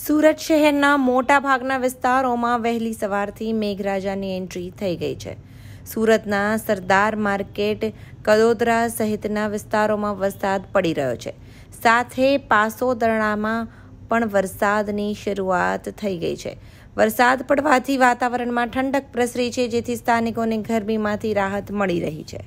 સુરત શહેરના મોટાભાગના વિસ્તારોમાં વહેલી સવારથી મેઘરાજાની એન્ટ્રી થઈ ગઈ છે સુરતના સરદાર માર્કેટ કદોદરા સહિતના વિસ્તારોમાં વરસાદ પડી રહ્યો છે સાથે પાસોદરણામાં પણ વરસાદની શરૂઆત થઈ ગઈ છે વરસાદ પડવાથી વાતાવરણમાં ઠંડક પ્રસરી છે જેથી સ્થાનિકોને ગરમીમાંથી રાહત મળી રહી છે